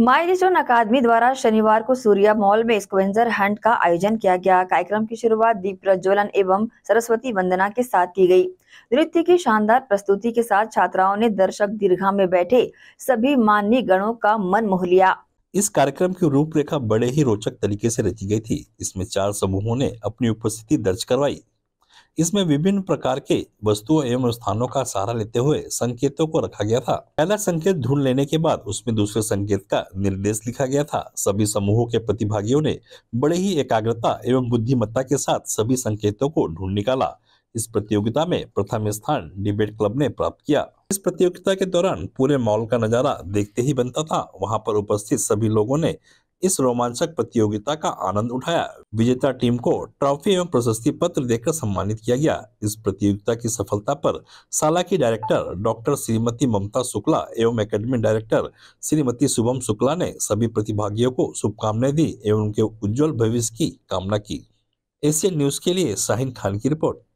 my return अकादमी द्वारा शनिवार को सूर्या मॉल में स्क्वेंजर हंट का आयोजन किया गया कार्यक्रम की शुरुआत दीप प्रज्वलन एवं सरस्वती वंदना के साथ की गई नृत्य की शानदार प्रस्तुति के साथ छात्राओं ने दर्शक दीर्घा में बैठे सभी माननीय गणों का मन मोह लिया इस कार्यक्रम की रूपरेखा बड़े ही रोचक तरीके से रची गई थी इसमें चार समूहों ने अपनी उपस्थिति दर्ज करवाई इसमें विभिन्न प्रकार के वस्तुओं एवं स्थानों का सहारा लेते हुए संकेतों को रखा गया था पहला संकेत ढूंढ लेने के बाद उसमें दूसरे संकेत का निर्देश लिखा गया था सभी समूहों के प्रतिभागियों ने बड़े ही एकाग्रता एवं बुद्धिमत्ता के साथ सभी संकेतों को ढूंढ निकाला इस प्रतियोगिता में प्रथम स्थान डिबेट क्लब ने प्राप्त किया इस प्रतियोगिता के दौरान पूरे मॉल का नजारा देखते ही बनता था वहां पर उपस्थित सभी लोगों ने इस रोमांचक प्रतियोगिता का आनंद उठाया विजेता टीम को ट्रॉफी एवं प्रशस्ति पत्र देकर सम्मानित किया गया इस प्रतियोगिता की सफलता पर साला की डायरेक्टर डॉक्टर श्रीमती ममता शुक्ला एवं एकेडमी डायरेक्टर श्रीमती शुभम शुक्ला ने सभी प्रतिभागियों को शुभकामनाएं दी एवं उनके उज्जवल भविष्य की कामना की एशियन न्यूज के लिए शाहिन खान की रिपोर्ट